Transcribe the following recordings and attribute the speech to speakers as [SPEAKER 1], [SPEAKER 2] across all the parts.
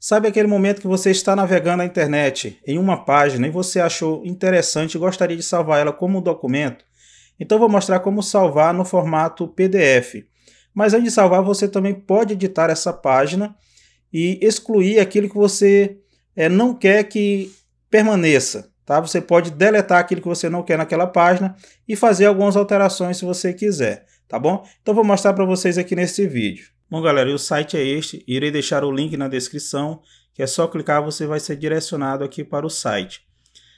[SPEAKER 1] Sabe aquele momento que você está navegando na internet em uma página e você achou interessante e gostaria de salvar ela como um documento? Então vou mostrar como salvar no formato PDF. Mas antes de salvar, você também pode editar essa página e excluir aquilo que você é, não quer que permaneça. Tá? Você pode deletar aquilo que você não quer naquela página e fazer algumas alterações se você quiser, tá bom? Então vou mostrar para vocês aqui nesse vídeo. Bom, galera, o site é este. Irei deixar o link na descrição, que é só clicar você vai ser direcionado aqui para o site.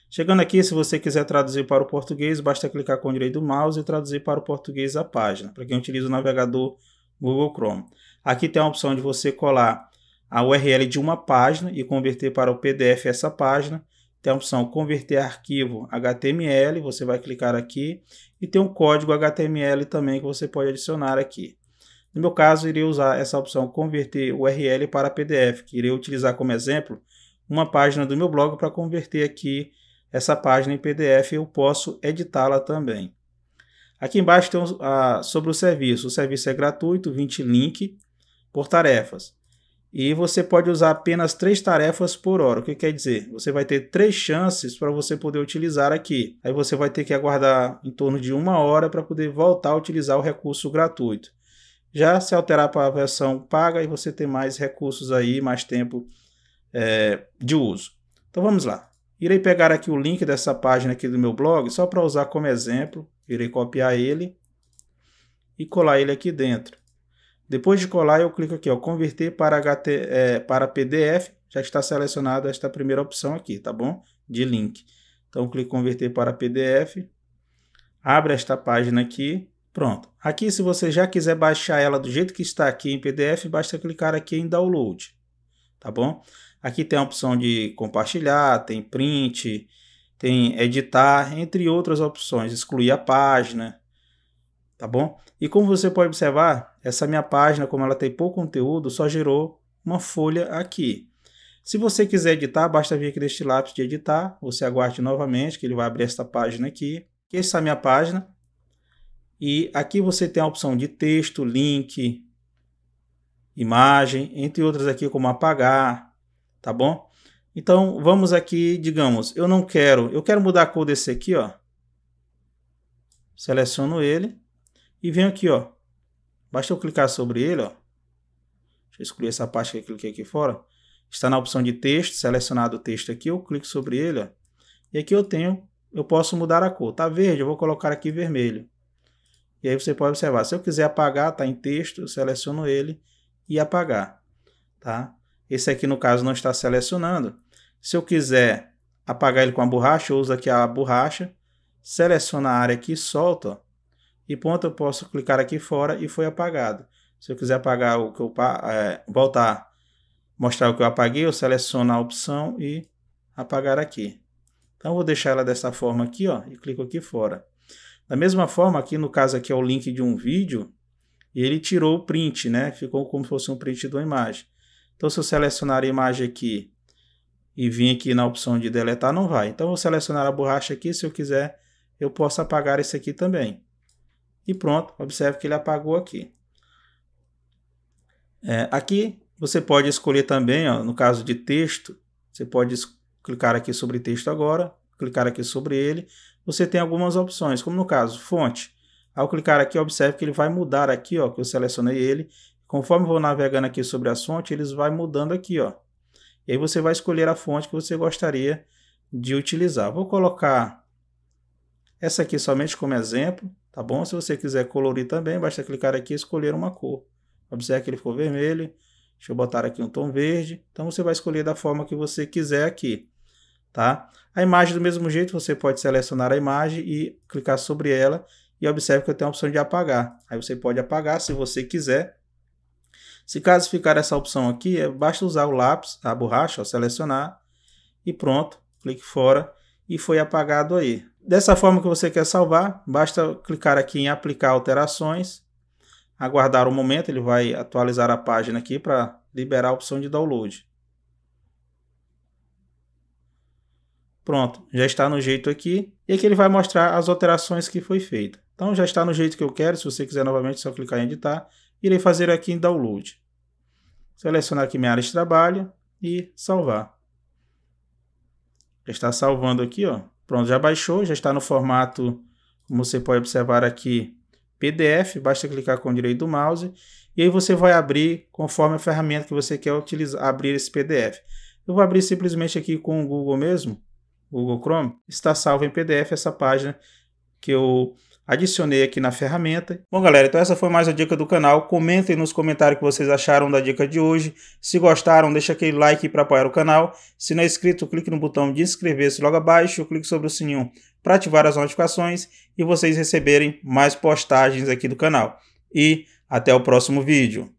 [SPEAKER 1] Chegando aqui, se você quiser traduzir para o português, basta clicar com o direito do mouse e traduzir para o português a página, para quem utiliza o navegador Google Chrome. Aqui tem a opção de você colar a URL de uma página e converter para o PDF essa página. Tem a opção converter arquivo HTML, você vai clicar aqui e tem um código HTML também que você pode adicionar aqui. No meu caso, irei usar essa opção converter URL para PDF, que irei utilizar como exemplo uma página do meu blog para converter aqui essa página em PDF, eu posso editá-la também. Aqui embaixo tem a, sobre o serviço. O serviço é gratuito, 20 link por tarefas. E você pode usar apenas três tarefas por hora. O que quer dizer? Você vai ter três chances para você poder utilizar aqui. Aí você vai ter que aguardar em torno de uma hora para poder voltar a utilizar o recurso gratuito. Já se alterar para a versão paga e você tem mais recursos aí, mais tempo é, de uso. Então vamos lá. Irei pegar aqui o link dessa página aqui do meu blog, só para usar como exemplo. Irei copiar ele e colar ele aqui dentro. Depois de colar, eu clico aqui, ó, converter para, HT, é, para PDF. Já está selecionada esta primeira opção aqui, tá bom? De link. Então, clico em converter para PDF. Abre esta página aqui. Pronto. Aqui, se você já quiser baixar ela do jeito que está aqui em PDF, basta clicar aqui em Download, tá bom? Aqui tem a opção de compartilhar, tem print, tem editar, entre outras opções, excluir a página, tá bom? E como você pode observar, essa minha página, como ela tem pouco conteúdo, só gerou uma folha aqui. Se você quiser editar, basta vir aqui neste lápis de editar, você aguarde novamente que ele vai abrir esta página aqui. Essa é a minha página, e aqui você tem a opção de texto, link, imagem, entre outras aqui como apagar, tá bom? Então vamos aqui, digamos, eu não quero, eu quero mudar a cor desse aqui, ó. Seleciono ele e venho aqui, ó. Basta eu clicar sobre ele, ó. Deixa eu excluir essa parte que eu cliquei aqui fora. Está na opção de texto, selecionado o texto aqui, eu clico sobre ele, ó. E aqui eu tenho, eu posso mudar a cor. Tá verde, eu vou colocar aqui vermelho. E aí você pode observar, se eu quiser apagar, está em texto, eu seleciono ele e apagar. Tá? Esse aqui, no caso, não está selecionando. Se eu quiser apagar ele com a borracha, eu uso aqui a borracha, seleciono a área aqui, solto, ó, e ponto, eu posso clicar aqui fora e foi apagado. Se eu quiser apagar o que eu é, voltar, mostrar o que eu apaguei, eu seleciono a opção e apagar aqui. Então, eu vou deixar ela dessa forma aqui, ó, e clico aqui fora. Da mesma forma, aqui no caso aqui é o link de um vídeo, e ele tirou o print, né? Ficou como se fosse um print de uma imagem. Então, se eu selecionar a imagem aqui e vir aqui na opção de deletar, não vai. Então, eu vou selecionar a borracha aqui, se eu quiser, eu posso apagar esse aqui também. E pronto, observe que ele apagou aqui. É, aqui você pode escolher também, ó, no caso de texto, você pode clicar aqui sobre texto agora, clicar aqui sobre ele você tem algumas opções, como no caso, fonte. Ao clicar aqui, observe que ele vai mudar aqui, ó, que eu selecionei ele. Conforme vou navegando aqui sobre a fonte, eles vai mudando aqui, ó. E aí você vai escolher a fonte que você gostaria de utilizar. Vou colocar essa aqui somente como exemplo, tá bom? Se você quiser colorir também, basta clicar aqui e escolher uma cor. Observe que ele ficou vermelho. Deixa eu botar aqui um tom verde. Então você vai escolher da forma que você quiser aqui tá? A imagem do mesmo jeito, você pode selecionar a imagem e clicar sobre ela e observe que eu tenho a opção de apagar. Aí você pode apagar se você quiser. Se caso ficar essa opção aqui, é, basta usar o lápis, a borracha, ó, selecionar e pronto, clique fora e foi apagado aí. Dessa forma que você quer salvar, basta clicar aqui em aplicar alterações, aguardar um momento, ele vai atualizar a página aqui para liberar a opção de download. Pronto, já está no jeito aqui. E aqui ele vai mostrar as alterações que foi feita. Então já está no jeito que eu quero. Se você quiser novamente, é só clicar em editar. Irei fazer aqui em download. Selecionar aqui minha área de trabalho e salvar. Já está salvando aqui, ó. Pronto, já baixou, já está no formato, como você pode observar aqui, PDF. Basta clicar com o direito do mouse e aí você vai abrir conforme a ferramenta que você quer utilizar, abrir esse PDF. Eu vou abrir simplesmente aqui com o Google mesmo. Google Chrome, está salvo em PDF essa página que eu adicionei aqui na ferramenta. Bom, galera, então essa foi mais a dica do canal. Comentem nos comentários o que vocês acharam da dica de hoje. Se gostaram, deixa aquele like para apoiar o canal. Se não é inscrito, clique no botão de inscrever-se logo abaixo, clique sobre o sininho para ativar as notificações e vocês receberem mais postagens aqui do canal. E até o próximo vídeo.